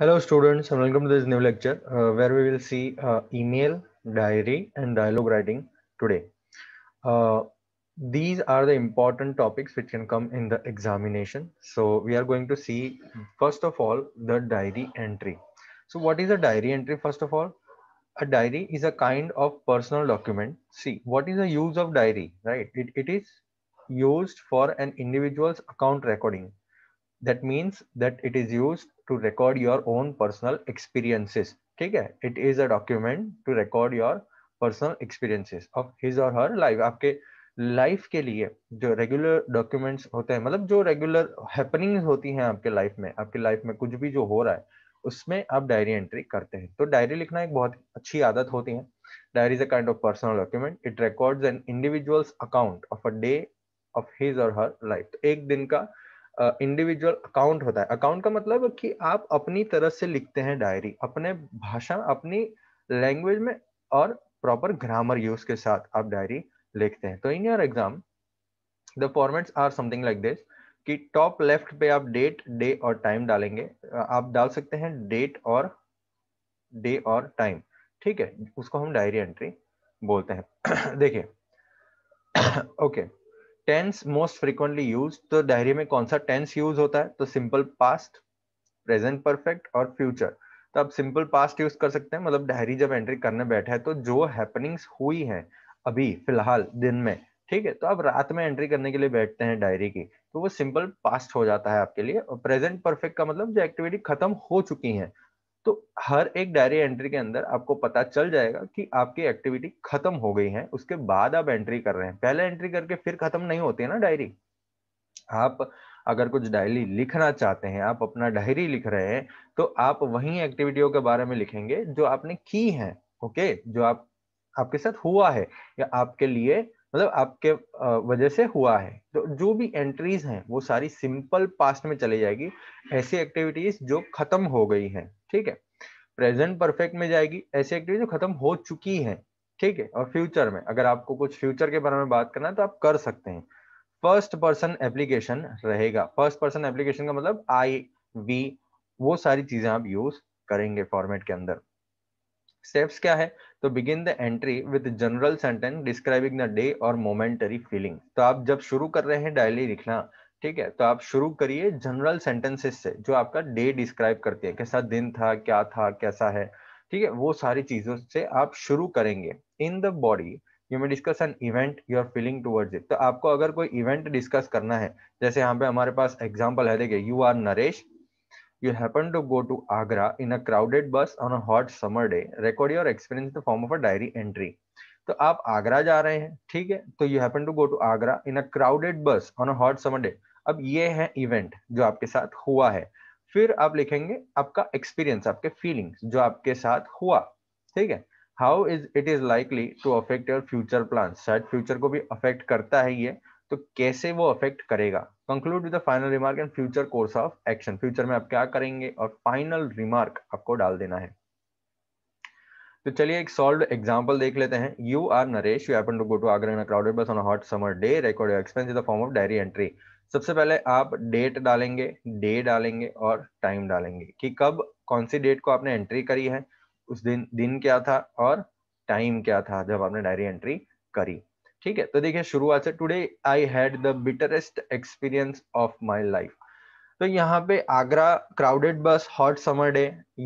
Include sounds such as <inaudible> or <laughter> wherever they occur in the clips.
Hello students and welcome to this new lecture uh, where we will see uh, email, diary and dialogue writing today. Uh, these are the important topics which can come in the examination. So we are going to see first of all the diary entry. So what is a diary entry first of all? A diary is a kind of personal document. See what is the use of diary, right? It, it is used for an individual's account recording. That means that it is used to record your own personal experiences ठीक है it is a document to record your personal experiences of his or her life आपके life के लिए जो regular documents होते हैं मतलब जो रेगुलर हैपनिंग होती हैं आपके लाइफ में आपके लाइफ में कुछ भी जो हो रहा है उसमें आप डायरी एंट्री करते हैं तो डायरी लिखना एक बहुत अच्छी आदत होती है diary is a kind of personal document it records an individual's account of a day of his or her life एक दिन का इंडिविजुअल अकाउंट होता है अकाउंट का मतलब कि आप अपनी तरह से लिखते हैं डायरी अपने भाषा अपनी लैंग्वेज में और प्रॉपर ग्रामर यूज के साथ आप डायरी लिखते हैं तो in your exam the formats are something like this कि टॉप लेफ्ट पे आप डेट डे और टाइम डालेंगे आप डाल सकते हैं डेट और डे और टाइम ठीक है उसको हम डायरी एंट्री बोलते हैं <coughs> देखिए okay <coughs> okay. Tense most frequently use तो डायरी में कौन सा टेंस यूज होता है तो सिंपल पास्ट प्रेजेंट परफेक्ट और फ्यूचर तो आप सिंपल पास्ट यूज कर सकते हैं मतलब डायरी जब एंट्री करने बैठे हैं तो जो हैपनिंग्स हुई हैं अभी फिलहाल दिन में ठीक है तो आप रात में एंट्री करने के लिए बैठते हैं डायरी की तो वो सिंपल पास्ट हो जाता है आपके लिए और प्रेजेंट परफेक्ट का मतलब जो एक्टिविटी खत्म हो चुकी है तो हर एक डायरी एंट्री के अंदर आपको पता चल जाएगा कि आपकी एक्टिविटी खत्म हो गई है उसके बाद आप एंट्री कर रहे हैं पहले एंट्री करके फिर खत्म नहीं होती है ना डायरी आप अगर कुछ डायरी लिखना चाहते हैं आप अपना डायरी लिख रहे हैं तो आप वही एक्टिविटियों के बारे में लिखेंगे जो आपने की है ओके जो आप आपके साथ हुआ है या आपके लिए मतलब आपके वजह से हुआ है तो जो भी एंट्रीज हैं वो सारी सिंपल पास्ट में चली जाएगी ऐसी एक्टिविटीज जो खत्म हो गई हैं ठीक है प्रेजेंट परफेक्ट में जाएगी ऐसी एक्टिविटी जो खत्म हो चुकी है ठीक है और फ्यूचर में अगर आपको कुछ फ्यूचर के बारे में बात करना है तो आप कर सकते हैं फर्स्ट पर्सन एप्लीकेशन रहेगा फर्स्ट पर्सन एप्लीकेशन का मतलब आई वी वो सारी चीजें आप यूज करेंगे फॉर्मेट के अंदर स्टेप्स क्या है तो begin the entry with general sentence describing the day और मोमेंटरी फीलिंग तो आप जब शुरू कर रहे हैं डायरी लिखना ठीक है तो आप शुरू करिए जनरल सेंटेंसेस से जो आपका डे डिस्क्राइब करती है कैसा दिन था क्या था कैसा है ठीक है वो सारी चीजों से आप शुरू करेंगे in the body you may discuss an event you are feeling towards it तो आपको अगर कोई इवेंट डिस्कस करना है जैसे यहाँ पे हमारे पास एग्जाम्पल है देखिए you are Naresh you happen to go to Agra in a crowded bus on a hot summer day record your experience in form of a diary entry तो आप आगरा जा रहे हैं ठीक है तो you happen to go to Agra in a crowded bus on a hot summer day अब ये है इवेंट जो आपके साथ हुआ है फिर आप लिखेंगे आपका एक्सपीरियंस आपके फीलिंग्स जो आपके साथ हुआ ठीक है how is it is likely to affect your future plan शायद फ्यूचर को भी अफेक्ट करता है ये तो कैसे वो अफेक्ट करेगा conclude with final remark and future course of action future में आप क्या करेंगे और फाइनल रिमार्क आपको डाल देना है तो चलिए एक सॉल्व एग्जांपल देख लेते हैं you are Naresh you happen to go to Agra in a crowded bus on a hot summer day record your expense in the form of diary entry सबसे पहले आप डेट डालेंगे डे डालेंगे और टाइम डालेंगे कि कब कौन सी डेट को आपने एंट्री करी है उस दिन दिन क्या था और टाइम क्या था जब आपने डायरी एंट्री करी ठीक है तो देखिए शुरुआत से today I had the bitterest experience of my life तो यहाँ पे Agra crowded bus hot summer day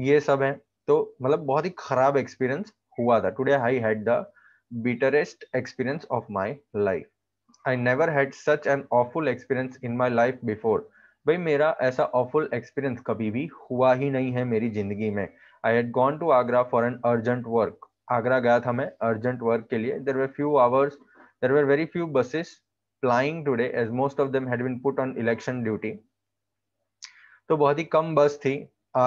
ये सब है तो मतलब बहुत ही खराब एक्सपीरियंस हुआ था today I had the bitterest experience of my life I never had such an awful experience in my life before भाई मेरा ऐसा ऑफुल एक्सपीरियंस कभी भी हुआ ही नहीं है मेरी जिंदगी में I had gone to Agra for an urgent work Agra गया था मैं अर्जेंट वर्क के लिए there were few hours there were very few buses flying today as most of them had been put on election duty तो बहुत ही कम बस थी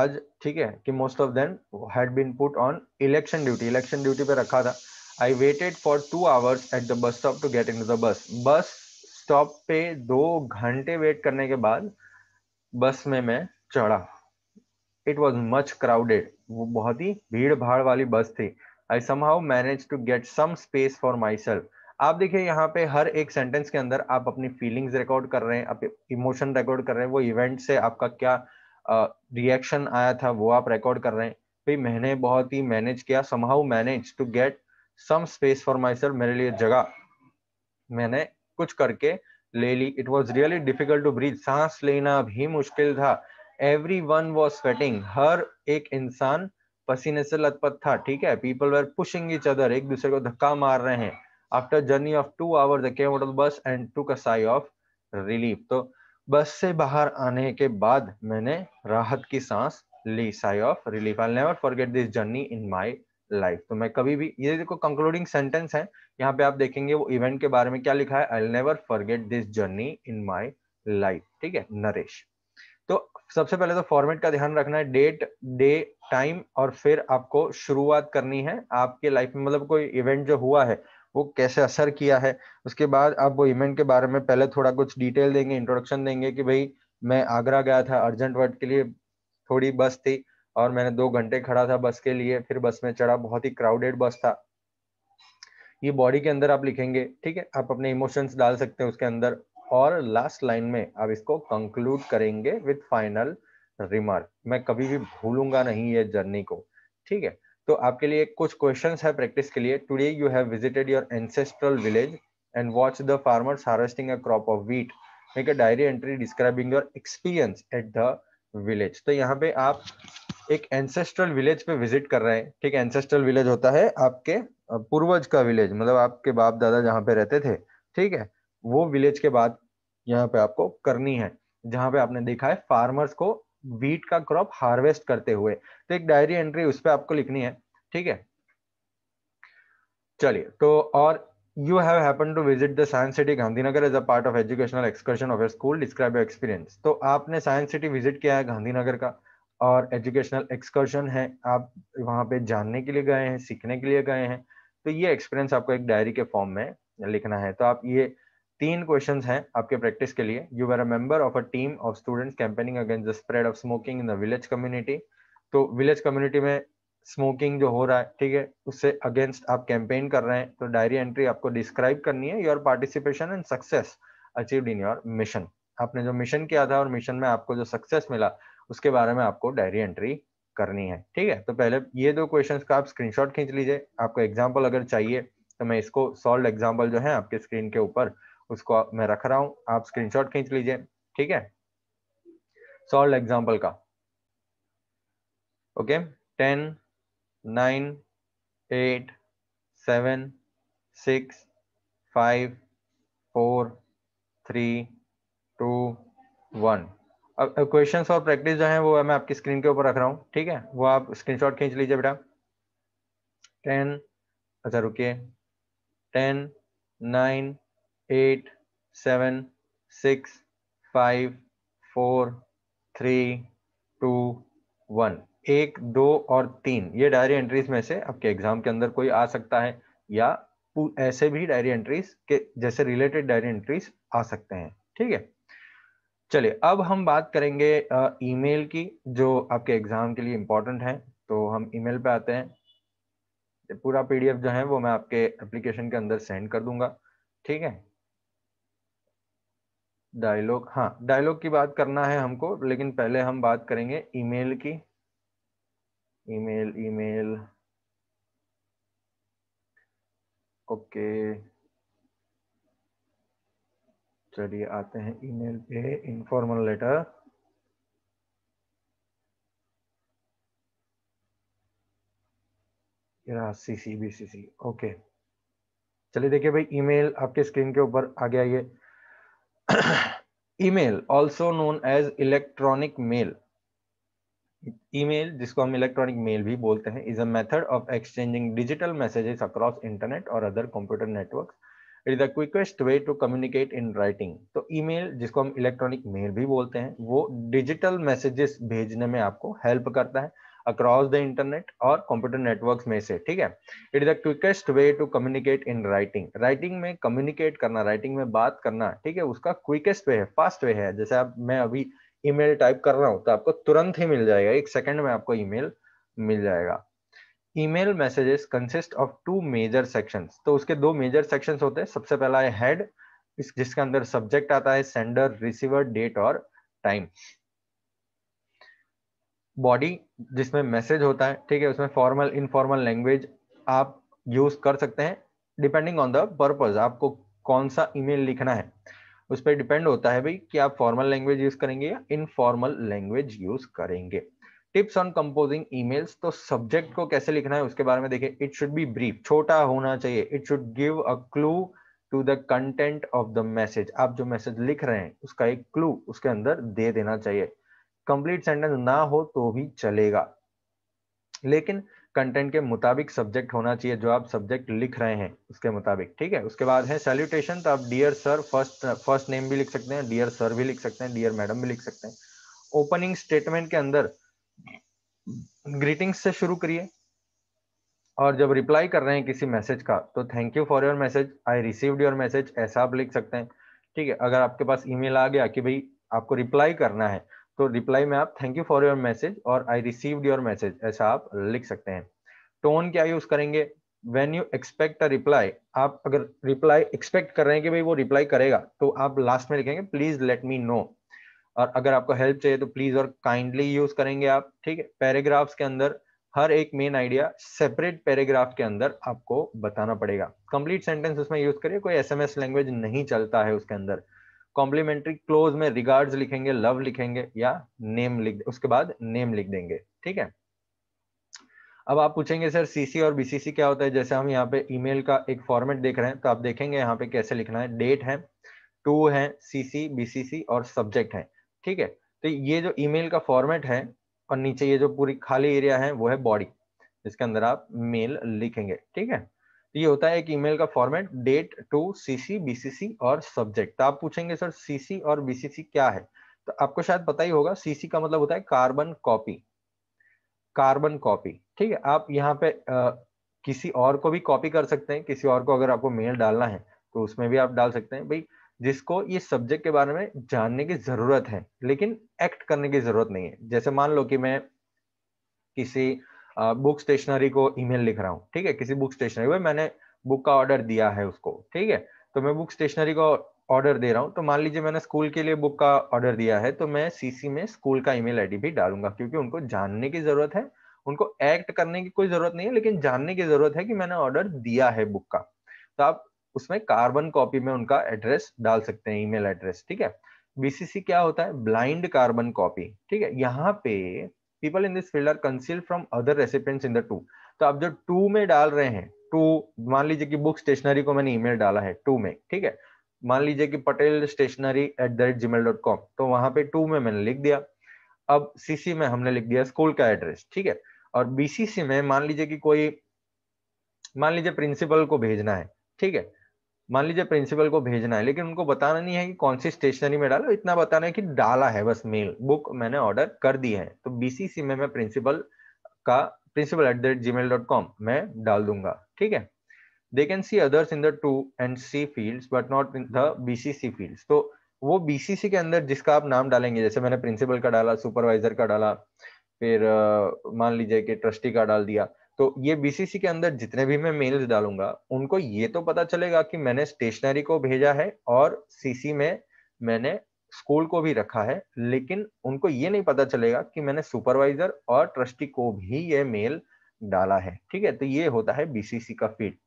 आज ठीक है कि most of them had been put on election duty election duty पे रखा था I waited for two hours at the bus stop to get into the bus. बस stop पे दो घंटे wait करने के बाद बस में मैं चढ़ा इट वॉज मच क्राउडेड वो बहुत ही भीड़ भाड़ वाली बस थी I somehow manage to get some space for myself आप देखिए यहाँ पे हर एक सेंटेंस के अंदर आप अपनी फीलिंग्स रिकॉर्ड कर रहे हैं आप इमोशन रिकॉर्ड कर रहे हैं वो इवेंट से आपका क्या रिएक्शन uh, आया था वो आप रिकॉर्ड कर रहे हैं भाई मैंने बहुत ही मैनेज किया somehow manage to get some space for myself मेरे लिए जगह मैंने कुछ करके ले ली it was really difficult to breathe सांस लेना भी मुश्किल था एवरी वन वॉज स्वेटिंग हर एक इंसान पसीने से लथपथ था ठीक है people were pushing each other एक दूसरे को धक्का मार रहे हैं after journey of two hours the bus and to Sai of relief तो बस से बाहर आने के बाद मैंने राहत की सांस ली sigh of relief I never forget this journey in my life तो मैं कभी भी ये देखो कंक्लूडिंग सेंटेंस है यहाँ पे आप देखेंगे वो इवेंट के बारे में क्या लिखा है I never forget this journey in my life ठीक है नरेश तो सबसे पहले तो फॉर्मेट का ध्यान रखना है डेट डे टाइम और फिर आपको शुरुआत करनी है आपके लाइफ में मतलब कोई इवेंट जो हुआ है वो कैसे असर किया है उसके बाद आप वो इवेंट के बारे में पहले थोड़ा कुछ डिटेल देंगे इंट्रोडक्शन देंगे कि भाई मैं आगरा गया था अर्जेंट वर्क के लिए थोड़ी बस थी और मैंने दो घंटे खड़ा था बस के लिए फिर बस में चढ़ा बहुत ही क्राउडेड बस था ये बॉडी के अंदर आप लिखेंगे ठीक है आप अपने इमोशंस डाल सकते हैं उसके अंदर और लास्ट लाइन में आप इसको कंक्लूड करेंगे विद फाइनल रिमार्क मैं कभी भी भूलूंगा नहीं ये जर्नी को ठीक है तो आपके लिए कुछ क्वेश्चन है प्रैक्टिस के लिए today you have visited your ancestral village and watch the farmers harvesting a crop of wheat make a diary entry describing your experience at the village तो यहाँ पे आप एक एंसेस्ट्रल विलेज पे विजिट कर रहे हैं ठीक है एंसेस्ट्रल विलेज होता है आपके पूर्वज का विलेज मतलब आपके बाप दादा जहाँ पे रहते थे ठीक है वो विलेज के बाद यहाँ पे आपको करनी है जहाँ पे आपने देखा है फार्मर्स को वीट का क्रॉप हार्वेस्ट करते हुए तो एक डायरी एंट्री उस पर आपको लिखनी है ठीक है चलिए तो और you have happen to visit the science city Gandhinagar as a part of educational excursion of your school describe your experience तो आपने साइंस सिटी विजिट किया है गांधीनगर का और एजुकेशनल एक्सकर्शन है आप वहाँ पे जानने के लिए गए हैं सीखने के लिए गए हैं तो ये एक्सपीरियंस आपको एक डायरी के फॉर्म में लिखना है तो आप ये तीन क्वेश्चंस हैं आपके प्रैक्टिस के लिए you are a member of a team of students campaigning against the spread of smoking in the village community तो विलेज कम्युनिटी में स्मोकिंग जो हो रहा है ठीक है उससे अगेंस्ट आप कैंपेन कर रहे हैं तो डायरी एंट्री आपको डिस्क्राइब करनी है your participation and success achieve in your mission आपने जो मिशन किया था और मिशन में आपको जो सक्सेस मिला उसके बारे में आपको डायरी एंट्री करनी है ठीक है तो पहले ये दो क्वेश्चंस का आप स्क्रीनशॉट खींच लीजिए आपको एग्जांपल अगर चाहिए तो मैं इसको सॉल्व एग्जांपल जो है आपके स्क्रीन के ऊपर उसको मैं रख रहा हूँ आप स्क्रीनशॉट खींच लीजिए ठीक है सॉल्व एग्जाम्पल का okay ten nine eight seven six five four three two one question और प्रैक्टिस जो है वो मैं आपकी स्क्रीन के ऊपर रख रहा हूँ ठीक है वो आप स्क्रीनशॉट खींच लीजिए बेटा टेन अच्छा रुकिए ten nine eight seven six five four three two one एक दो और तीन ये डायरी एंट्रीज में से आपके एग्जाम के अंदर कोई आ सकता है या ऐसे भी डायरी एंट्रीज के जैसे रिलेटेड डायरी एंट्रीज आ सकते हैं ठीक है चलिए अब हम बात करेंगे ईमेल की जो आपके एग्जाम के लिए इम्पोर्टेंट है तो हम ईमेल पे आते हैं पूरा पीडीएफ जो है वो मैं आपके एप्लीकेशन के अंदर सेंड कर दूंगा ठीक है डायलॉग हाँ डायलॉग की बात करना है हमको लेकिन पहले हम बात करेंगे ईमेल की ईमेल ईमेल ओके okay. चलिए आते हैं ईमेल पे informal letter C C B C C okay चलिए देखिए भाई ईमेल आपके स्क्रीन के ऊपर आ गया ये email also known as electronic mail email जिसको हम इलेक्ट्रॉनिक मेल भी बोलते हैं is a method of exchanging digital messages across internet और other computer networks it is the quickest way to communicate in writing तो ईमेल जिसको हम electronic mail भी बोलते हैं वो डिजिटल मैसेजेस भेजने में आपको हेल्प करता है अक्रॉस द इंटरनेट और कंप्यूटर नेटवर्क में से ठीक है it is the quickest way to communicate in writing writing में कम्युनिकेट करना राइटिंग में बात करना ठीक है उसका क्विकेस्ट वे है फास्ट वे है जैसे आप मैं अभी ईमेल टाइप कर रहा हूँ तो आपको तुरंत ही मिल जाएगा एक सेकंड में आपको ईमेल मिल जाएगा email messages consist of two major sections तो उसके दो मेजर सेक्शंस होते हैं सबसे पहला है हेड जिसके अंदर सब्जेक्ट आता है सेंडर रिसीवर डेट और टाइम बॉडी जिसमें मैसेज होता है ठीक है उसमें फॉर्मल इनफॉर्मल लैंग्वेज आप यूज कर सकते हैं डिपेंडिंग ऑन द पर्पज आपको कौन सा ईमेल लिखना है उस पर डिपेंड होता है भाई कि आप फॉर्मल लैंग्वेज यूज करेंगे या इनफॉर्मल लैंग्वेज यूज करेंगे टिप्स ऑन कंपोजिंग ईमेल्स तो सब्जेक्ट को कैसे लिखना है उसके बारे में देखिए इट शुड बी ब्रीफ छोटा होना चाहिए it should give a clue to the content of the message आप जो मैसेज लिख रहे हैं उसका एक क्लू उसके अंदर दे देना चाहिए कंप्लीट सेंटेंस ना हो तो भी चलेगा लेकिन कंटेंट के मुताबिक सब्जेक्ट होना चाहिए जो आप सब्जेक्ट लिख रहे हैं उसके मुताबिक ठीक है उसके बाद है सैल्यूटेशन तो आप dear sir first first name भी लिख सकते हैं डियर सर भी लिख सकते हैं डियर मैडम भी लिख सकते हैं ओपनिंग स्टेटमेंट के अंदर ग्रीटिंग्स से शुरू करिए और जब रिप्लाई कर रहे हैं किसी मैसेज का तो thank you for your message I received your message ऐसा आप लिख सकते हैं ठीक है अगर आपके पास ईमेल आ गया कि भाई आपको रिप्लाई करना है तो रिप्लाई में आप thank you for your message और आई रिसीव्ड योर मैसेज ऐसा आप लिख सकते हैं टोन क्या यूज करेंगे when you expect a reply आप अगर रिप्लाई एक्सपेक्ट कर रहे हैं कि भाई वो रिप्लाई करेगा तो आप लास्ट में लिखेंगे प्लीज लेट मी नो और अगर आपको हेल्प चाहिए तो प्लीज और काइंडली यूज करेंगे आप ठीक है पैराग्राफ्स के अंदर हर एक मेन आइडिया सेपरेट पैराग्राफ के अंदर आपको बताना पड़ेगा कंप्लीट सेंटेंस उसमें यूज करिए कोई एसएमएस लैंग्वेज नहीं चलता है उसके अंदर कॉम्प्लीमेंट्री क्लोज में रिगार्ड्स लिखेंगे लव लिखेंगे या नेम लिख उसके बाद नेम लिख देंगे ठीक है अब आप पूछेंगे सर सीसी और बीसीसी क्या होता है जैसे हम यहाँ पे ईमेल का एक फॉर्मेट देख रहे हैं तो आप देखेंगे यहाँ पे कैसे लिखना है डेट है टू है सीसी बीसीसी और सब्जेक्ट है ठीक है तो ये जो ईमेल का फॉर्मेट है और नीचे ये जो पूरी खाली एरिया है वो है बॉडी इसके अंदर आप मेल लिखेंगे ठीक है तो ये होता है एक ईमेल का format date to CC BCC और सब्जेक्ट तो आप पूछेंगे सर सीसी और बीसीसी क्या है तो आपको शायद पता ही होगा सीसी का मतलब होता है कार्बन कॉपी कार्बन कॉपी ठीक है आप यहाँ पे आ, किसी और को भी कॉपी कर सकते हैं किसी और को अगर आपको मेल डालना है तो उसमें भी आप डाल सकते हैं भाई जिसको ये सब्जेक्ट के बारे में जानने की जरूरत है लेकिन एक्ट करने की जरूरत नहीं है जैसे मान लो कि मैं किसी बुक स्टेशनरी को ईमेल लिख रहा हूँ ठीक है किसी बुक स्टेशनरी में मैंने बुक का ऑर्डर दिया है उसको ठीक है तो मैं बुक स्टेशनरी को ऑर्डर दे रहा हूँ तो मान लीजिए मैंने स्कूल के लिए बुक का ऑर्डर दिया है तो मैं सीसी में स्कूल का ईमेल आईडी भी डालूंगा क्योंकि उनको जानने की जरूरत है उनको एक्ट करने की कोई जरूरत नहीं है लेकिन जानने की जरूरत है कि मैंने ऑर्डर दिया है बुक का तो आप उसमें कार्बन कॉपी में उनका एड्रेस डाल सकते हैं ईमेल एड्रेस ठीक है बीसीसी क्या होता है ब्लाइंड कार्बन कॉपी ठीक है यहाँ पे people in this field are concealed from other recipients in the to तो आप जो टू में डाल रहे हैं टू मान लीजिए कि बुक स्टेशनरी को मैंने ईमेल डाला है टू में ठीक है मान लीजिए कि Patel stationery at the rate Gmail dot com तो वहां पे टू में मैंने लिख दिया अब सीसी में हमने लिख दिया स्कूल का एड्रेस ठीक है और बीसीसी में मान लीजिए कि कोई मान लीजिए प्रिंसिपल को भेजना है ठीक है मान लीजिए प्रिंसिपल को भेजना है लेकिन उनको बताना नहीं है कि कौन सी स्टेशनरी में डालो इतना बताना है कि डाला है बस मेल बुक मैंने ऑर्डर कर दी है तो बीसीसी में मैं प्रिंसिपल का principal at the rate G mail dot com मैं डाल दूंगा ठीक है they can see others in the to and C field but not in the BCC field तो वो बीसीसी के अंदर जिसका आप नाम डालेंगे जैसे मैंने प्रिंसिपल का डाला सुपरवाइजर का डाला फिर uh, मान लीजिए कि ट्रस्टी का डाल दिया तो ये बीसीसी के अंदर जितने भी मैं मेल्स डालूंगा उनको ये तो पता चलेगा कि मैंने स्टेशनरी को भेजा है और सीसी में मैंने स्कूल को भी रखा है लेकिन उनको ये नहीं पता चलेगा कि मैंने सुपरवाइजर और ट्रस्टी को भी ये मेल डाला है ठीक है तो ये होता है बीसीसी का फीड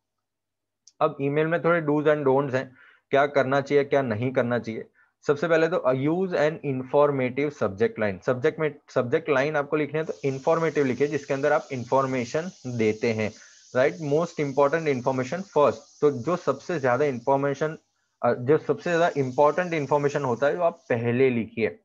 अब ईमेल में थोड़े डूज एंड डोंट्स हैं क्या करना चाहिए क्या नहीं करना चाहिए सबसे पहले तो use an informative subject line subject में सब्जेक्ट लाइन आपको लिखनी है तो इन्फॉर्मेटिव लिखिए जिसके अंदर आप इंफॉर्मेशन देते हैं right most important information first तो जो सबसे ज्यादा इंफॉर्मेशन जो सबसे ज्यादा इंपॉर्टेंट इन्फॉर्मेशन होता है वो आप पहले लिखिए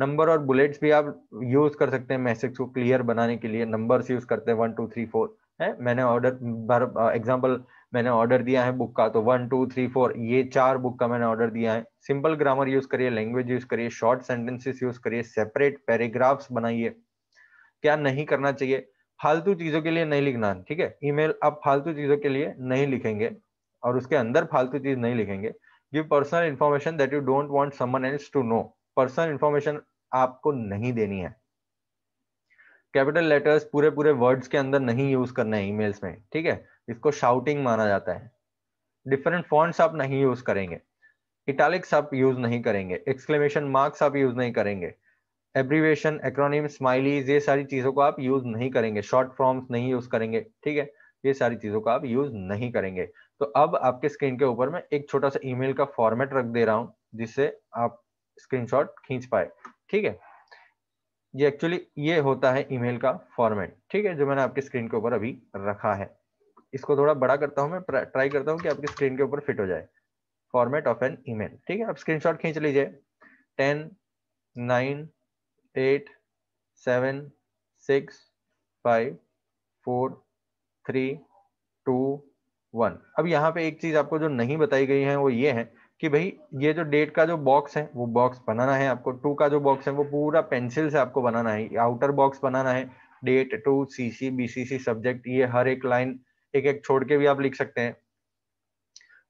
नंबर और बुलेट्स भी आप यूज कर सकते हैं मैसेज को क्लियर बनाने के लिए नंबर्स यूज करते हैं वन टू थ्री फोर है मैंने ऑर्डर एग्जाम्पल uh, मैंने ऑर्डर दिया है बुक का तो वन टू थ्री फोर ये चार बुक का मैंने ऑर्डर दिया है सिंपल ग्रामर यूज करिए लैंग्वेज यूज करिए शॉर्ट सेंटेंसेस यूज करिए सेपरेट पैराग्राफ्स बनाइए क्या नहीं करना चाहिए फालतू चीजों के लिए नहीं लिखना ठीक है ईमेल आप फालतू चीजों के लिए नहीं लिखेंगे और उसके अंदर फालतू चीज नहीं लिखेंगे give personal information that you don't want someone else to know personal information आपको नहीं देनी है कैपिटल लेटर्स पूरे पूरे वर्ड्स के अंदर नहीं यूज करना है ईमेल्स में ठीक है इसको शाउटिंग माना जाता है डिफरेंट फॉन्ट्स आप नहीं यूज करेंगे इटालिक्स आप यूज नहीं करेंगे एक्सक्लेमेशन मार्क्स आप यूज नहीं करेंगे एब्रीवेशन एक्रोनिम स्माइलीज ये सारी चीजों को आप यूज नहीं करेंगे शॉर्ट फॉर्म्स नहीं यूज करेंगे ठीक है ये सारी चीजों को आप यूज नहीं करेंगे तो अब आपके स्क्रीन के ऊपर मैं एक छोटा सा ईमेल का फॉर्मेट रख दे रहा हूं जिससे आप स्क्रीनशॉट खींच पाए ठीक है ये एक्चुअली ये होता है ईमेल का फॉर्मेट ठीक है जो मैंने आपके स्क्रीन के ऊपर अभी रखा है इसको थोड़ा बड़ा करता हूँ मैं ट्राई करता हूँ कि आपकी स्क्रीन के ऊपर फिट हो जाए फॉर्मेट ऑफ एन ईमेल ठीक है आप स्क्रीनशॉट खींच लीजिए ten nine eight seven six five four three two one अब यहाँ पे एक चीज आपको जो नहीं बताई गई है वो ये है कि भाई ये जो डेट का जो बॉक्स है वो बॉक्स बनाना है आपको टू का जो बॉक्स है वो पूरा पेंसिल से आपको बनाना है आउटर बॉक्स बनाना है date to C C B C C subject ये हर एक लाइन एक एक छोड़ के भी आप लिख सकते हैं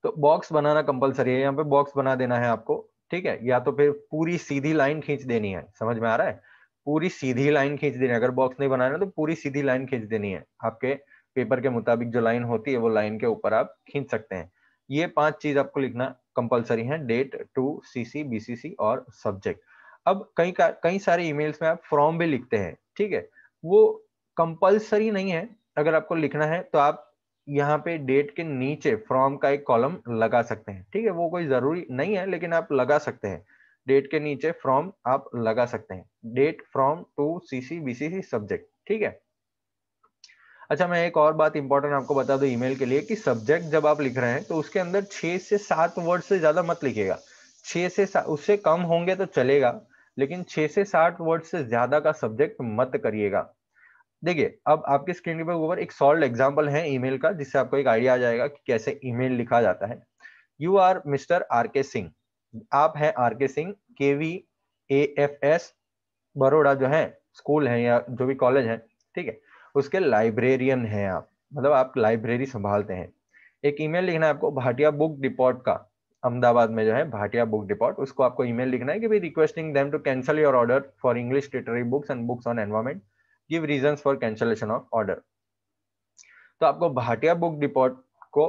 तो बॉक्स बनाना कंपलसरी है यहाँ पे बॉक्स बना देना है आपको ठीक है या तो फिर पूरी सीधी लाइन खींच देनी है समझ में आ रहा है पूरी सीधी लाइन खींच देनी है अगर बॉक्स नहीं बनाना तो पूरी सीधी लाइन खींच देनी है आपके पेपर के मुताबिक जो लाइन होती है वो लाइन के ऊपर आप खींच सकते हैं ये पांच चीज आपको लिखना कंपलसरी है डेट टू सीसी बीसीसी और सब्जेक्ट अब कई कई सारे ईमेल्स में आप फॉर्म भी लिखते हैं ठीक है वो कंपलसरी नहीं है अगर आपको लिखना है तो आप यहाँ पे डेट के नीचे फ्रॉम का एक कॉलम लगा सकते हैं ठीक है वो कोई जरूरी नहीं है लेकिन आप लगा सकते हैं डेट के नीचे फ्रॉम आप लगा सकते हैं date from to CC BCC subject ठीक है अच्छा मैं एक और बात इंपॉर्टेंट आपको बता दू ईमेल के लिए कि सब्जेक्ट जब आप लिख रहे हैं तो उसके अंदर छह से सात वर्ड से ज्यादा मत लिखेगा छह से उससे कम होंगे तो चलेगा लेकिन छह से सात वर्ड से ज्यादा का सब्जेक्ट मत करिएगा देखिए अब आपके स्क्रीन के ऊपर एक सॉल्ड एग्जाम्पल है ईमेल का जिससे आपको एक आइडिया आ जाएगा कि कैसे ईमेल लिखा जाता है you are mister are K Singh आप हैं are K Singh K V A F S Baroda जो है स्कूल है या जो भी कॉलेज है ठीक है उसके लाइब्रेरियन हैं आप मतलब आप लाइब्रेरी संभालते हैं एक ईमेल लिखना है आपको भाटिया बुक डिपोर्ट का अहमदाबाद में जो है भाटिया बुक डिपोर्ट उसको आपको ईमेल लिखना है कि भाई requesting them to cancel your order for English literary books and books on environment give reason for cancellation of order तो आपको भाटिया बुक डिपोर्ट को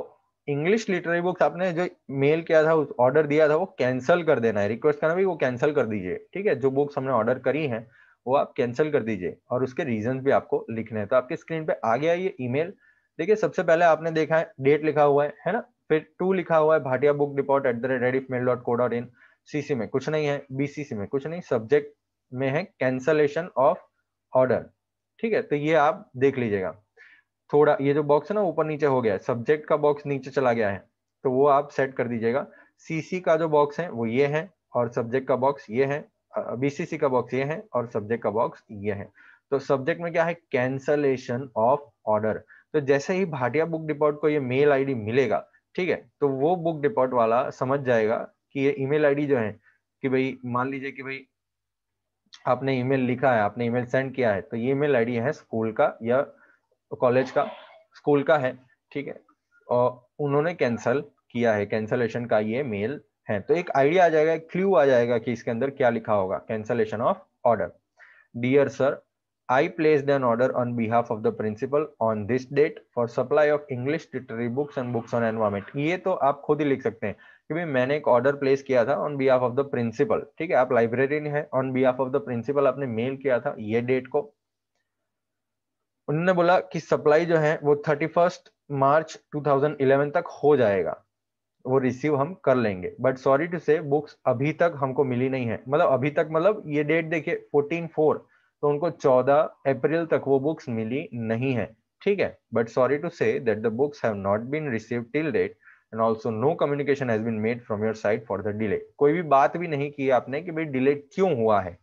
इंग्लिश लिटरेरी बुक्स आपने जो मेल किया था उस ऑर्डर दिया था वो कैंसिल कर देना है रिक्वेस्ट करना भी वो कैंसिल कर दीजिए ठीक है जो बुक्स हमने ऑर्डर करी है वो आप कैंसिल कर दीजिए और उसके रीजन भी आपको लिखने हैं तो आपके स्क्रीन पे आ गया ये ईमेल देखिए सबसे पहले आपने देखा है डेट लिखा हुआ है है ना फिर टू लिखा हुआ है Bhatia book depot at the rate if mail dot co dot in CC में कुछ नहीं है बीसीसी में कुछ नहीं सब्जेक्ट में है कैंसलेशन ऑफ ऑर्डर ठीक है तो ये आप देख लीजिएगा थोड़ा ये जो बॉक्स है ना ऊपर नीचे हो गया है सब्जेक्ट का बॉक्स नीचे चला गया है तो वो आप सेट कर दीजिएगा सीसी का जो बॉक्स है वो ये है और सब्जेक्ट का बॉक्स ये है बीसीसी का बॉक्स ये है और सब्जेक्ट का बॉक्स ये है तो सब्जेक्ट में क्या है कैंसलेशन ऑफ ऑर्डर तो जैसे ही भाटिया बुक डिपोर्ट को ये मेल आईडी मिलेगा ठीक है तो वो बुक डिपोर्ट वाला समझ जाएगा कि ये ईमेल आईडी जो है कि भाई मान लीजिए कि भाई आपने ईमेल लिखा है आपने ईमेल सेंड किया है तो ये ईमेल आईडी है स्कूल का या कॉलेज का स्कूल का है ठीक है और उन्होंने कैंसिल किया है कैंसलेशन का ये मेल है तो एक आइडिया आ जाएगा एक क्ल्यू आ जाएगा कि इसके अंदर क्या लिखा होगा cancellation of order dear sir I place an order on behalf of the principal on this date for supply of English literary books and books on environment. ये तो आप खुद ही लिख सकते हैं कि भाई मैंने एक ऑर्डर प्लेस किया था on behalf of the principal ठीक है आप लाइब्रेरियन है on behalf of the principal आपने मेल किया था ये डेट को उन्होंने बोला कि सप्लाई जो है वो थर्टी फर्स्ट मार्च 2011 तक हो जाएगा वो रिसीव हम कर लेंगे but sorry to say books अभी तक हमको मिली नहीं है मतलब अभी तक मतलब ये डेट देखिए फोर्टीन फोर तो उनको चौदह अप्रैल तक वो बुक्स मिली नहीं है ठीक है but sorry to say that the books have not been receive till date and also no communication has been made from your side for the delay कोई भी बात भी नहीं की आपने कि भाई डिले क्यों हुआ है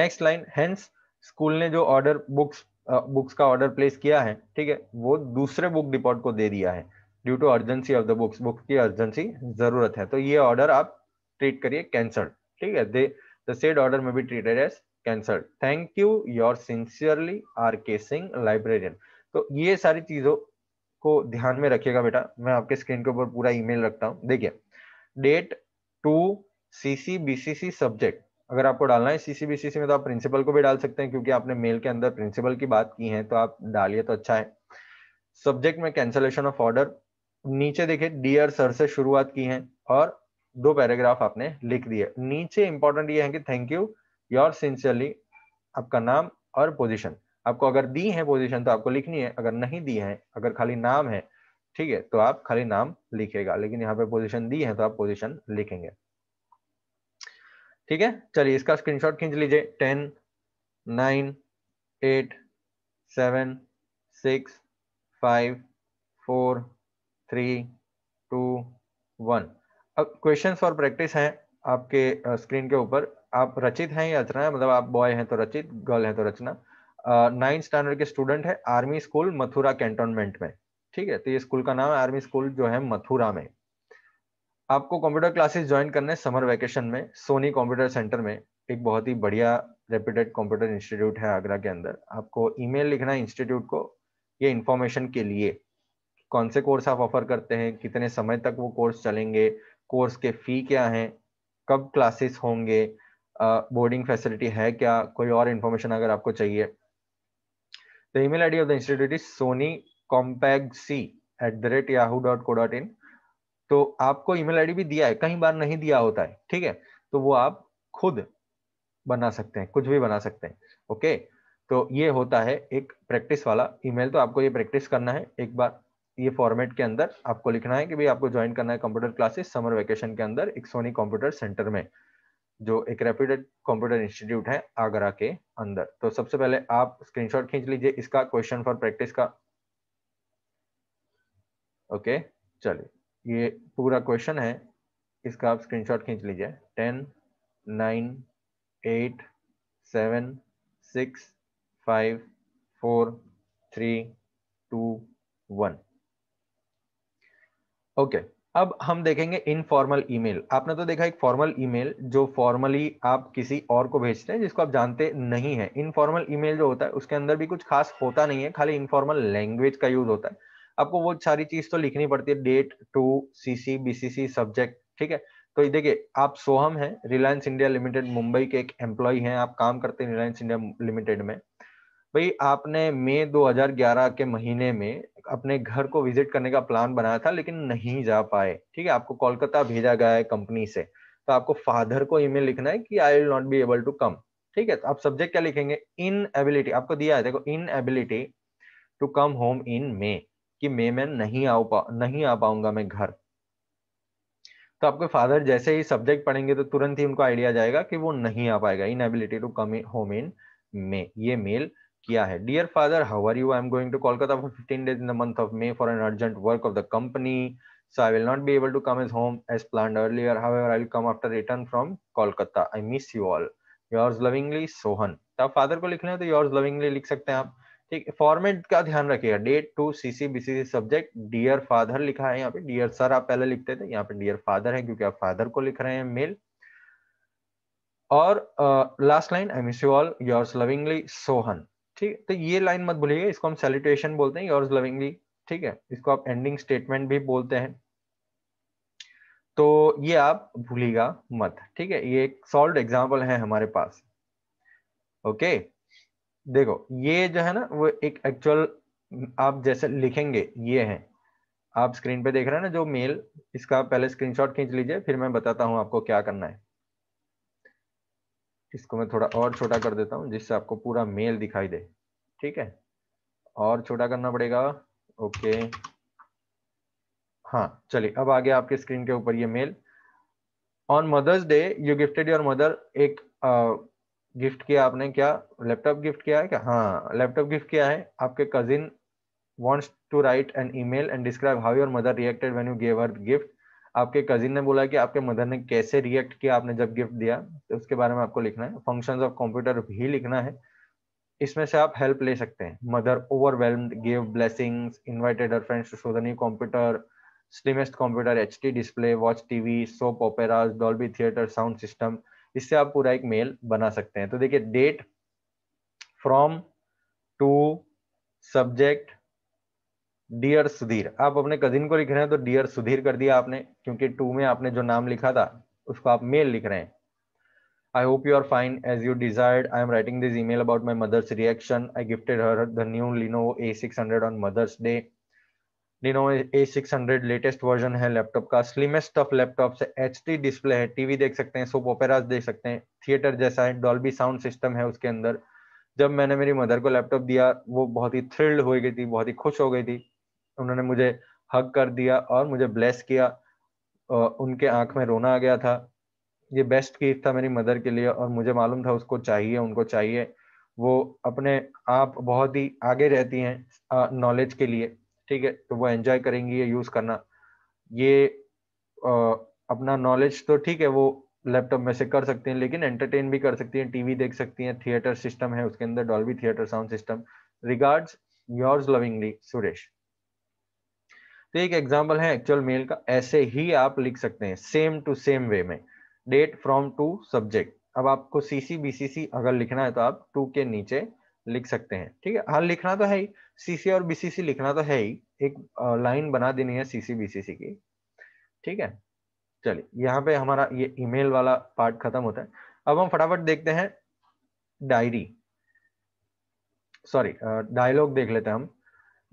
नेक्स्ट लाइन हेंस स्कूल ने जो ऑर्डर बुक्स बुक्स का ऑर्डर प्लेस किया है ठीक है वो दूसरे बुक डिपोर्ट को दे दिया है due to urgency of the books book की अर्जेंसी जरूरत है तो ये ऑर्डर आप ट्रीट करिए कैंसल ठीक है दे द सेड ऑर्डर में भी treated as cancel thank you yours sincerely R K Singh librarian तो ये सारी चीजों को ध्यान में रखिएगा बेटा मैं आपके स्क्रीन के ऊपर पूरा ईमेल रखता हूँ देखिए date to C C B C C subject अगर आपको डालना है सीसीबीसीसी में तो आप प्रिंसिपल को भी डाल सकते हैं क्योंकि आपने मेल के अंदर प्रिंसिपल की बात की है तो आप डालिए तो अच्छा है सब्जेक्ट में कैंसलेशन ऑफ ऑर्डर नीचे देखिए डियर सर से शुरुआत की है और दो पैराग्राफ आपने लिख दिए नीचे इंपॉर्टेंट ये है कि थैंक यू योर सिंसियरली आपका नाम और पोजिशन आपको अगर दी है पोजीशन तो आपको लिखनी है अगर नहीं दी है अगर खाली नाम है ठीक है तो आप खाली नाम लिखेगा लेकिन यहाँ पे पोजीशन दी है तो आप पोजीशन लिखेंगे ठीक है चलिए इसका स्क्रीनशॉट खींच लीजिए ten nine eight seven six five four three two one अब क्वेश्चन फॉर प्रैक्टिस है आपके स्क्रीन के ऊपर आप रचित हैं या रचना है मतलब आप बॉय हैं तो रचित गर्ल हैं तो रचना नाइन्थ स्टैंडर्ड के स्टूडेंट है आर्मी स्कूल मथुरा कैंटोनमेंट में ठीक है तो ये स्कूल का नाम है आर्मी स्कूल जो है मथुरा में आपको कंप्यूटर क्लासेस ज्वाइन करने समर वैकेशन में सोनी कंप्यूटर सेंटर में एक बहुत ही बढ़िया रेप्यूटेड कंप्यूटर इंस्टीट्यूट है आगरा के अंदर आपको ईमेल लिखना है इंस्टीट्यूट को ये इन्फॉर्मेशन के लिए कौन से कोर्स आप ऑफर करते हैं कितने समय तक वो कोर्स चलेंगे कोर्स के फी क्या हैं कब क्लासेस होंगे बोर्डिंग फैसिलिटी है क्या कोई और इन्फॉर्मेशन अगर आपको चाहिए The email ID of the institute is sony compagc at the rate Yahoo dot तो आपको ईमेल आईडी भी दिया है कहीं बार नहीं दिया होता है ठीक है तो वो आप खुद बना सकते हैं कुछ भी बना सकते हैं ओके तो ये होता है एक प्रैक्टिस वाला ईमेल तो आपको ये प्रैक्टिस करना है एक बार ये फॉर्मेट के अंदर आपको लिखना है कि भाई आपको ज्वाइन करना है कंप्यूटर क्लासेस समर वेकेशन के अंदर एक सोनी कंप्यूटर सेंटर में जो एक रेप्यूटेड कंप्यूटर इंस्टीट्यूट है आगरा के अंदर तो सबसे पहले आप स्क्रीनशॉट खींच लीजिए इसका क्वेश्चन फॉर प्रैक्टिस का ओके चलिए ये पूरा क्वेश्चन है इसका आप स्क्रीनशॉट खींच लीजिए ten nine eight seven six five four three two one okay अब हम देखेंगे इनफॉर्मल ईमेल आपने तो देखा एक फॉर्मल ईमेल जो फॉर्मली आप किसी और को भेजते हैं जिसको आप जानते नहीं है इनफॉर्मल ईमेल जो होता है उसके अंदर भी कुछ खास होता नहीं है खाली इनफॉर्मल लैंग्वेज का यूज होता है आपको वो सारी चीज तो लिखनी पड़ती है date to CC BCC subject ठीक है तो देखिए आप सोहम हैं रिलायंस इंडिया लिमिटेड मुंबई के एक एम्प्लॉय है आप काम करते हैं रिलायंस इंडिया लिमिटेड में भाई आपने मई 2011 के महीने में अपने घर को विजिट करने का प्लान बनाया था लेकिन नहीं जा पाए ठीक है आपको कोलकाता भेजा गया है कंपनी से तो आपको फादर को ईमेल लिखना है कि I will not be able to come ठीक है तो आप सब्जेक्ट क्या लिखेंगे इन एबिलिटी आपको दिया है देखो inability to come home in May कि मे में नहीं आ पा नहीं आ पाऊंगा मैं घर तो आपके फादर जैसे ही सब्जेक्ट पढ़ेंगे तो तुरंत ही उनको आइडिया जाएगा कि वो नहीं आ पाएगा inability to come home in May ये मेल किया है dear father how are you I am going to Kolkata for fifteen days in the month of May for an urgent work of the company so i will not be come to home as home as planned earlier however i'll come after return from Kolkata I miss you all yours lovingly Sohan तो father को लिखना है तो yours lovingly लिख सकते हैं आप ठीक फॉर्मेट का ध्यान रखिएगा date to C C C B C subject dear father लिखा है यहाँ पे डियर सर आप पहले लिखते थे यहाँ पे डियर फादर है क्योंकि आप फादर को लिख रहे हैं मेल और last line I miss you all yours lovingly Sohan ठीक तो ये लाइन मत भूलिएगा इसको हम सैल्यूटेशन बोलते हैं योर्स लविंगली ठीक है इसको आप एंडिंग स्टेटमेंट भी बोलते हैं तो ये आप भूलिएगा मत ठीक है ये एक सॉल्व एग्जाम्पल है हमारे पास ओके देखो ये जो है ना वो एक एक्चुअल आप जैसे लिखेंगे ये है आप स्क्रीन पे देख रहे हैं ना जो मेल इसका पहले स्क्रीनशॉट खींच लीजिए फिर मैं बताता हूँ आपको क्या करना है इसको मैं थोड़ा और छोटा कर देता हूँ जिससे आपको पूरा मेल दिखाई दे ठीक है और छोटा करना पड़ेगा ओके हाँ चलिए अब आगे आपके स्क्रीन के ऊपर ये mail on mother's day you gifted your mother एक गिफ्ट किया आपने क्या लैपटॉप गिफ्ट किया है क्या हाँ लैपटॉप गिफ्ट किया है आपके cousin wants to write an email and describe how mother mother when when you gave the gift आपके कजिन ने बोला कि आपके मदर ने कैसे रिएक्ट किया आपने जब गिफ्ट दिया तो उसके बारे में आपको लिखना है फंक्शन ऑफ कंप्यूटर भी लिखना है इसमें से आप हेल्प ले सकते हैं mother overwhelmed give blessings invited her friends to show the new computer slimmest computer H display watch TV soap opera Dolby theatre sound system इससे आप पूरा एक मेल बना सकते हैं तो देखिए date from to subject dear Sudhir आप अपने कजिन को लिख रहे हैं तो डियर सुधीर कर दिया आपने क्योंकि टू में आपने जो नाम लिखा था उसको आप मेल लिख रहे हैं I hope you are fine as you desired I am writing this email about my mother's reaction I gifted her the new Lenovo A six hundred on mother's Day Lenovo A six hundred latest version है laptop का slimmest of laptop से H D display है TV देख सकते हैं soap ओपेराज देख सकते हैं थिएटर जैसा है डॉल्बी साउंड सिस्टम है उसके अंदर जब मैंने मेरी मदर को लैपटॉप दिया वो बहुत ही थ्रिल्ड हो गई थी बहुत ही खुश हो गई थी उन्होंने मुझे हक कर दिया और मुझे ब्लेस किया उनके आंख में रोना आ गया था ये बेस्ट गिफ्ट था मेरी मदर के लिए और मुझे मालूम था उसको चाहिए उनको चाहिए वो अपने आप बहुत ही आगे रहती हैं नॉलेज के लिए ठीक है तो वो एंजॉय करेंगी ये यूज़ करना ये आ, अपना नॉलेज तो ठीक है वो लैपटॉप में से कर सकती हैं लेकिन एंटरटेन भी कर सकती हैं टीवी देख सकती हैं थिएटर सिस्टम है उसके अंदर Dolby theatre sound system regards yours lovingly Suresh तो एक एग्जाम्पल है एक्चुअल मेल का ऐसे ही आप लिख सकते हैं सेम टू सेम वे में डेट फ्रॉम टू सब्जेक्ट अब आपको सी सी बी सी सी अगर लिखना है तो आप टू के नीचे लिख सकते हैं ठीक है हाँ लिखना तो है ही सी सी और बी सी सी लिखना तो है ही एक लाइन बना देनी है सी सी बी सी सी की ठीक है चलिए यहाँ पे हमारा ये ईमेल वाला पार्ट खत्म होता है अब हम फटाफट देखते हैं डायरी सॉरी डायलॉग देख लेते हैं हम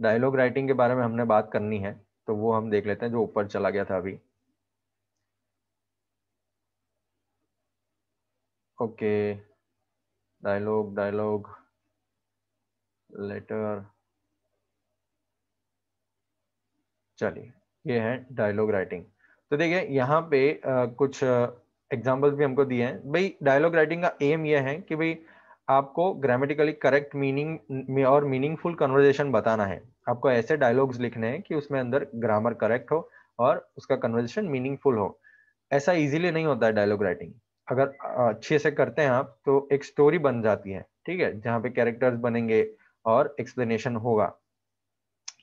डायलॉग राइटिंग के बारे में हमने बात करनी है तो वो हम देख लेते हैं जो ऊपर चला गया था अभी ओके डायलॉग डायलॉग लेटर चलिए ये है डायलॉग राइटिंग तो देखिए यहाँ पे आ, कुछ एग्जांपल्स भी हमको दिए हैं भाई डायलॉग राइटिंग का एम यह है कि भाई आपको ग्रामेटिकली करेक्ट मीनिंग और मीनिंगफुल कन्वर्जेशन बताना है आपको ऐसे डायलॉग्स लिखने हैं कि उसमें अंदर ग्रामर करेक्ट हो और उसका कन्वर्जेशन मीनिंगफुल हो ऐसा इजीली नहीं होता है डायलॉग राइटिंग अगर अच्छे से करते हैं आप तो एक स्टोरी बन जाती है ठीक है जहाँ पे कैरेक्टर्स बनेंगे और एक्सप्लेनेशन होगा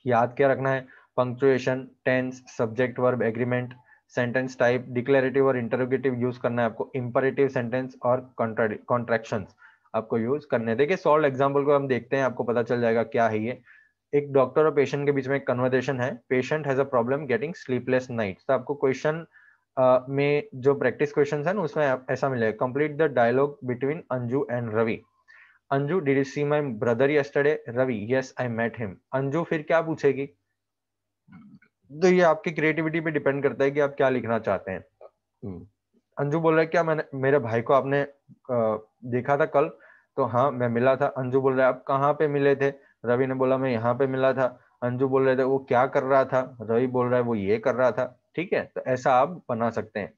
याद क्या रखना है punctuation tense subject verb agreement sentence type declarative और इंटरोगेटिव यूज करना है आपको इंपरेटिव सेंटेंस और कॉन्ट्रेक्शन आपको यूज करने देखिए सॉल्व एग्जाम्पल को हम देखते हैं आपको पता चल जाएगा क्या है ये एक डॉक्टर और पेशेंट के बीच में एक कन्वर्सेशन है patient has a problem getting sleepless night तो आपको क्वेश्चन uh, में जो प्रैक्टिस क्वेश्चन है उसमें ऐसा मिलेगा complete the dialogue between Anju and Ravi Anju did you see my brother yesterday Ravi yes I met him Anju फिर क्या पूछेगी तो ये आपकी क्रिएटिविटी पे डिपेंड करता है कि आप क्या लिखना चाहते हैं अंजू हम्म। बोल रहा है क्या मैंने मेरे भाई को आपने देखा था कल तो हाँ मैं मिला था अंजू बोल रहा है आप कहाँ पे मिले थे रवि ने बोला मैं यहाँ पे मिला था अंजू बोल रहे थे वो क्या कर रहा था रवि बोल रहा है वो ये कर रहा था ठीक है तो ऐसा आप बना सकते हैं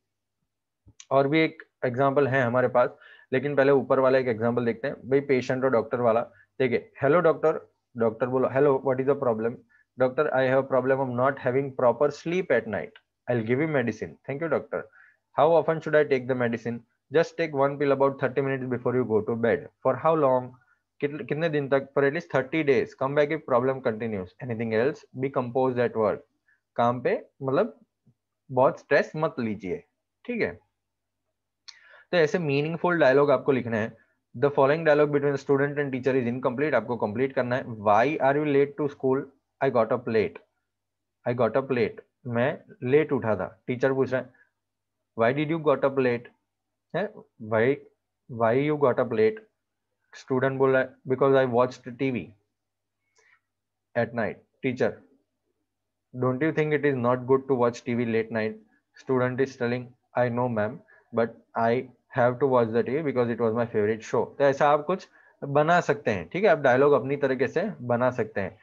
और भी एक एग्जाम्पल है हमारे पास लेकिन पहले ऊपर वाला एक एग्जाम्पल देखते हैं भाई पेशेंट और डॉक्टर वाला ठीक है हेलो डॉक्टर डॉक्टर बोलो hello what is the problem doctor I have problem of not having proper sleep at night I will give you medicine thank you doctor how often should I take the medicine just take one pill about thirty minutes before you go to bed for how long कितने दिन तक for at least thirty days come back if problem continues anything else be compose eight work काम पे मतलब बहुत stress मत लीजिए ठीक है तो ऐसे मीनिंगफुल डायलॉग आपको लिखना है the following dialogue between student and teacher is incomplete आपको कंप्लीट करना है why are you late to school I got up late I got up late मैं लेट उठा था टीचर पूछ रहे हैं why did you got up late है why why you got up late student बोल रहा है because I watch TV at night teacher don't you think it is not good to watch TV late night student is telling I know ma'am but I have to watch the TV because it was my favourite show तो ऐसा आप कुछ बना सकते हैं ठीक है आप डायलॉग अपनी तरीके से बना सकते हैं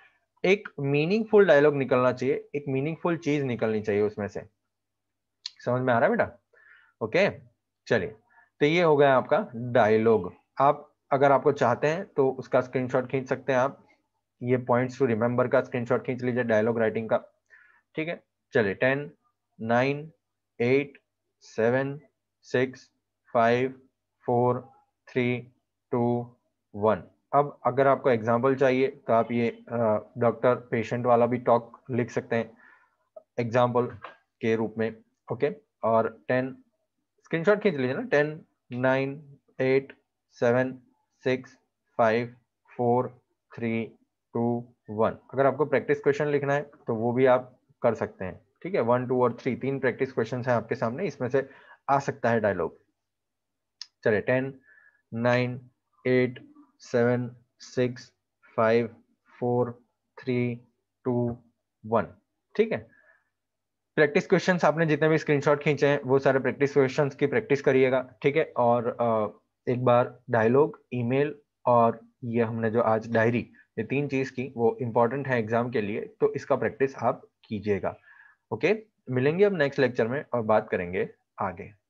एक मीनिंगफुल डायलॉग निकलना चाहिए एक मीनिंगफुल चीज निकलनी चाहिए उसमें से समझ में आ रहा है बेटा ओके चलिए तो ये हो गया आपका डायलॉग आप अगर आपको चाहते हैं तो उसका स्क्रीनशॉट खींच सकते हैं आप ये पॉइंट्स टू रिमेंबर का स्क्रीनशॉट खींच लीजिए डायलॉग राइटिंग का ठीक है चलिए ten nine eight seven six five four three two one अब अगर आपको एग्जाम्पल चाहिए तो आप ये डॉक्टर पेशेंट वाला भी टॉक लिख सकते हैं एग्जाम्पल के रूप में ओके और टेन स्क्रीनशॉट खींच लीजिए ना ten nine eight seven six five four three two one अगर आपको प्रैक्टिस क्वेश्चन लिखना है तो वो भी आप कर सकते हैं ठीक है वन टू और थ्री तीन प्रैक्टिस क्वेश्चन हैं आपके सामने इसमें से आ सकता है डायलॉग चले ten nine eight seven six five four three two one ठीक है प्रैक्टिस क्वेश्चंस आपने जितने भी स्क्रीनशॉट खींचे हैं वो सारे प्रैक्टिस क्वेश्चंस की प्रैक्टिस करिएगा ठीक है और आ, एक बार डायलॉग ईमेल और ये हमने जो आज डायरी ये तीन चीज़ की वो इम्पॉर्टेंट है एग्जाम के लिए तो इसका प्रैक्टिस आप कीजिएगा ओके मिलेंगे अब नेक्स्ट लेक्चर में और बात करेंगे आगे